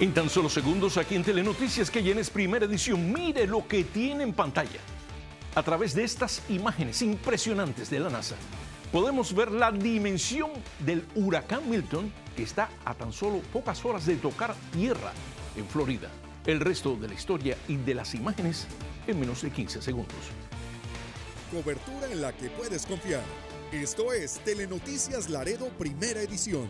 En tan solo segundos aquí en Telenoticias que llenes Primera Edición, mire lo que tiene en pantalla. A través de estas imágenes impresionantes de la NASA, podemos ver la dimensión del huracán Milton que está a tan solo pocas horas de tocar tierra en Florida. El resto de la historia y de las imágenes en menos de 15 segundos. Cobertura en la que puedes confiar. Esto es Telenoticias Laredo Primera Edición.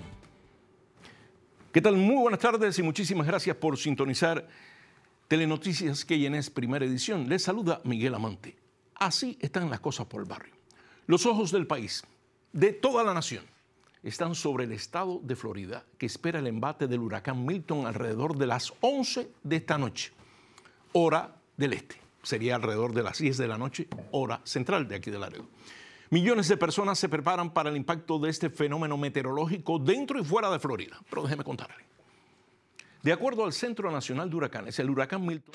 ¿Qué tal? Muy buenas tardes y muchísimas gracias por sintonizar Telenoticias es primera edición. Les saluda Miguel Amante. Así están las cosas por el barrio. Los ojos del país, de toda la nación, están sobre el estado de Florida, que espera el embate del huracán Milton alrededor de las 11 de esta noche, hora del este. Sería alrededor de las 10 de la noche, hora central de aquí del área. Millones de personas se preparan para el impacto de este fenómeno meteorológico dentro y fuera de Florida. Pero déjeme contarle. De acuerdo al Centro Nacional de Huracanes, el huracán Milton.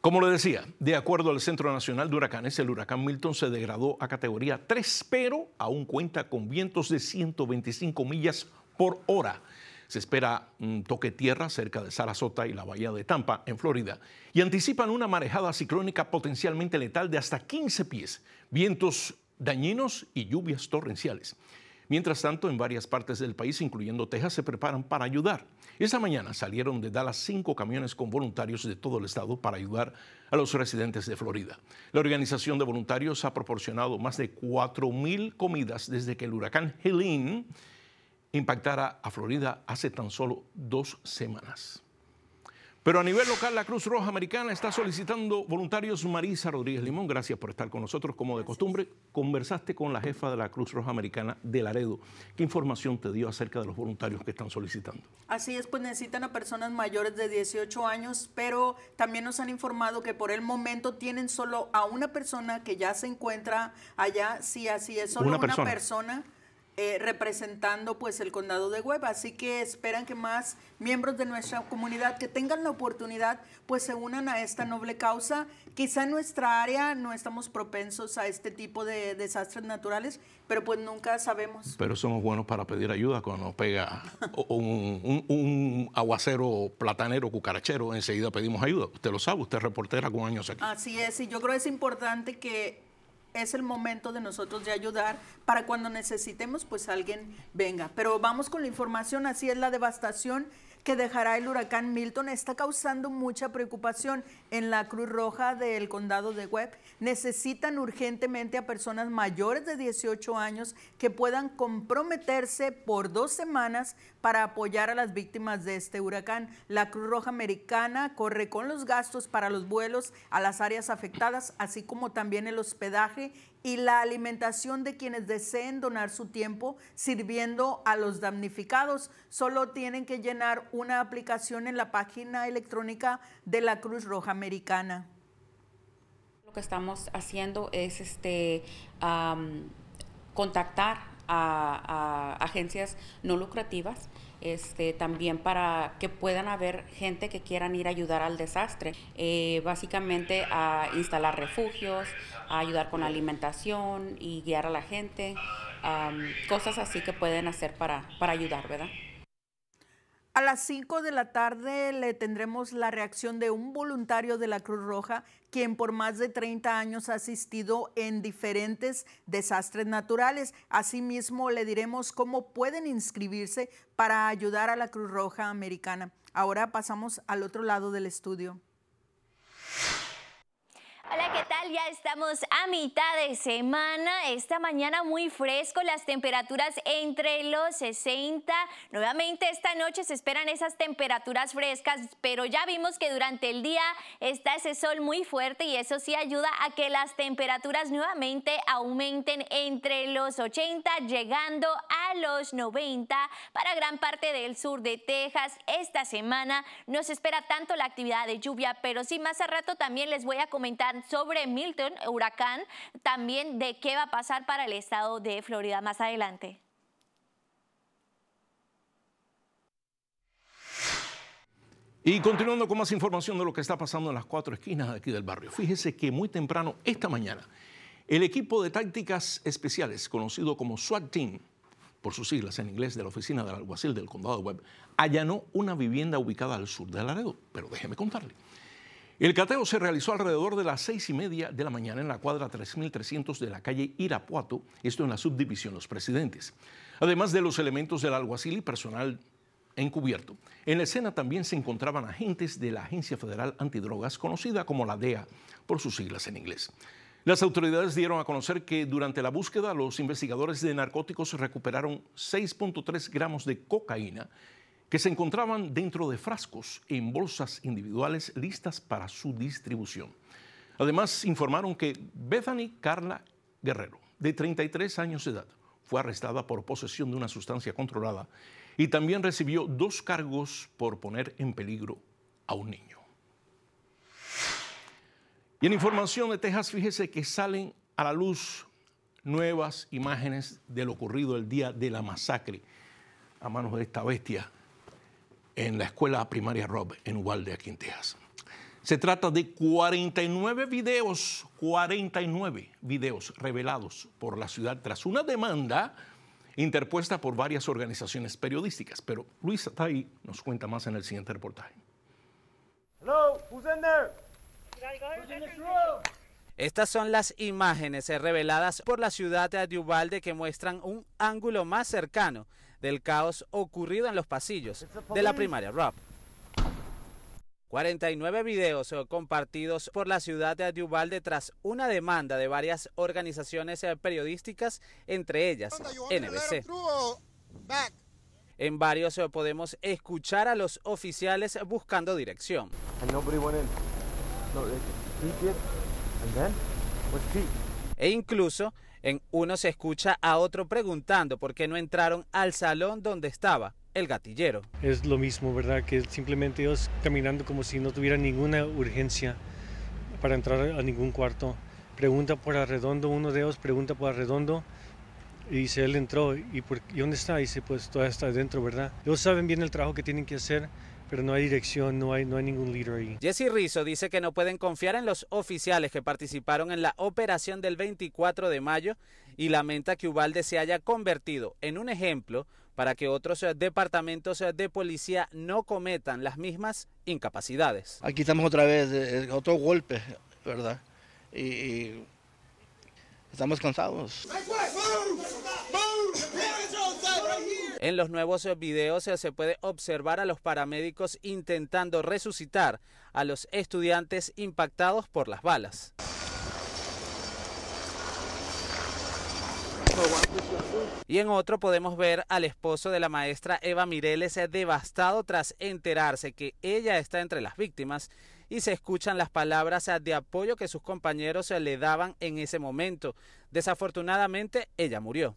Como le decía, de acuerdo al Centro Nacional de Huracanes, el huracán Milton se degradó a categoría 3, pero aún cuenta con vientos de 125 millas por hora. Se espera un toque tierra cerca de Sarasota y la bahía de Tampa, en Florida, y anticipan una marejada ciclónica potencialmente letal de hasta 15 pies, vientos dañinos y lluvias torrenciales. Mientras tanto, en varias partes del país, incluyendo Texas, se preparan para ayudar. Esta mañana salieron de Dallas cinco camiones con voluntarios de todo el estado para ayudar a los residentes de Florida. La organización de voluntarios ha proporcionado más de 4.000 comidas desde que el huracán Helene impactara a Florida hace tan solo dos semanas. Pero a nivel local, la Cruz Roja Americana está solicitando voluntarios. Marisa Rodríguez Limón, gracias por estar con nosotros. Como de costumbre, conversaste con la jefa de la Cruz Roja Americana de Laredo. ¿Qué información te dio acerca de los voluntarios que están solicitando? Así es, pues necesitan a personas mayores de 18 años, pero también nos han informado que por el momento tienen solo a una persona que ya se encuentra allá. Sí, así es, solo una persona eh, representando pues el condado de Hueva. Así que esperan que más miembros de nuestra comunidad que tengan la oportunidad pues se unan a esta noble causa. Quizá en nuestra área no estamos propensos a este tipo de desastres naturales, pero pues nunca sabemos. Pero somos buenos para pedir ayuda cuando nos pega un, un, un aguacero platanero cucarachero, enseguida pedimos ayuda. Usted lo sabe, usted es reportera con años aquí. Así es, y yo creo que es importante que es el momento de nosotros de ayudar para cuando necesitemos, pues alguien venga. Pero vamos con la información, así es la devastación que dejará el huracán Milton está causando mucha preocupación en la Cruz Roja del condado de Webb. Necesitan urgentemente a personas mayores de 18 años que puedan comprometerse por dos semanas para apoyar a las víctimas de este huracán. La Cruz Roja Americana corre con los gastos para los vuelos a las áreas afectadas, así como también el hospedaje y la alimentación de quienes deseen donar su tiempo sirviendo a los damnificados. Solo tienen que llenar una aplicación en la página electrónica de la Cruz Roja Americana. Lo que estamos haciendo es este, contactar a, agencias no lucrativas, este, también para que puedan haber gente que quieran ir a ayudar al desastre, eh, básicamente a instalar refugios, a ayudar con alimentación y guiar a la gente, cosas así que pueden hacer para, para ayudar, ¿verdad? A las 5 de la tarde le tendremos la reacción de un voluntario de la Cruz Roja, quien por más de 30 años ha asistido en diferentes desastres naturales. Asimismo, le diremos cómo pueden inscribirse para ayudar a la Cruz Roja Americana. Ahora pasamos al otro lado del estudio. Hola, ¿qué tal? Ya estamos a mitad de semana, esta mañana muy fresco, las temperaturas entre los 60. Nuevamente esta noche se esperan esas temperaturas frescas, pero ya vimos que durante el día está ese sol muy fuerte y eso sí ayuda a que las temperaturas nuevamente aumenten entre los 80, llegando a los 90 para gran parte del sur de Texas. Esta semana no se espera tanto la actividad de lluvia, pero sí más a rato también les voy a comentar sobre Milton, huracán, también de qué va a pasar para el estado de Florida más adelante. Y continuando con más información de lo que está pasando en las cuatro esquinas aquí del barrio. Fíjese que muy temprano esta mañana, el equipo de tácticas especiales, conocido como SWAT Team, por sus siglas en inglés, de la oficina del alguacil del condado de Webb, allanó una vivienda ubicada al sur de Laredo. Pero déjeme contarle. El cateo se realizó alrededor de las seis y media de la mañana en la cuadra 3300 de la calle Irapuato, esto en la subdivisión Los Presidentes. Además de los elementos del alguacil y personal encubierto. En la escena también se encontraban agentes de la Agencia Federal Antidrogas, conocida como la DEA por sus siglas en inglés. Las autoridades dieron a conocer que durante la búsqueda los investigadores de narcóticos recuperaron 6.3 gramos de cocaína que se encontraban dentro de frascos en bolsas individuales listas para su distribución. Además, informaron que Bethany Carla Guerrero, de 33 años de edad, fue arrestada por posesión de una sustancia controlada y también recibió dos cargos por poner en peligro a un niño. Y en información de Texas, fíjese que salen a la luz nuevas imágenes de lo ocurrido el día de la masacre a manos de esta bestia en la escuela primaria Rob en Uvalde, aquí en Texas. Se trata de 49 videos, 49 videos revelados por la ciudad tras una demanda interpuesta por varias organizaciones periodísticas. Pero Luis ahí, nos cuenta más en el siguiente reportaje. Estas son las imágenes reveladas por la ciudad de Uvalde que muestran un ángulo más cercano del caos ocurrido en los pasillos de la primaria Rap. 49 videos compartidos por la ciudad de Adyubalde tras una demanda de varias organizaciones periodísticas, entre ellas NBC. En varios podemos escuchar a los oficiales buscando dirección. E incluso en uno se escucha a otro preguntando por qué no entraron al salón donde estaba el gatillero. Es lo mismo, ¿verdad? Que simplemente ellos caminando como si no tuvieran ninguna urgencia para entrar a ningún cuarto. Pregunta por arredondo, uno de ellos pregunta por arredondo y dice, él entró, ¿y, por, dónde está? Y dice, pues todavía está adentro, ¿verdad? Ellos saben bien el trabajo que tienen que hacer, pero no hay dirección, no hay, no hay ningún líder ahí. Jesse Rizzo dice que no pueden confiar en los oficiales que participaron en la operación del 24 de mayo y lamenta que Ubalde se haya convertido en un ejemplo para que otros eh, departamentos eh, de policía no cometan las mismas incapacidades. Aquí estamos otra vez, eh, otro golpe, ¿verdad? y estamos cansados. Pues, en los nuevos videos se puede observar a los paramédicos intentando resucitar a los estudiantes impactados por las balas. Y en otro podemos ver al esposo de la maestra Eva Mireles eh, devastado tras enterarse que ella está entre las víctimas y se escuchan las palabras eh, de apoyo que sus compañeros eh, le daban en ese momento. Desafortunadamente, ella murió.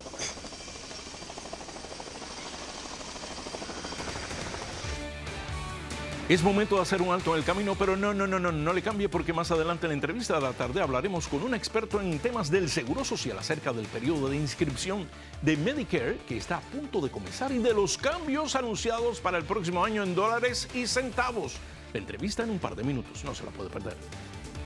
Es momento de hacer un alto en el camino, pero no, no, no, no, no le cambie porque más adelante en la entrevista de la tarde hablaremos con un experto en temas del Seguro Social acerca del periodo de inscripción de Medicare que está a punto de comenzar y de los cambios anunciados para el próximo año en dólares y centavos. La entrevista en un par de minutos, no se la puede perder.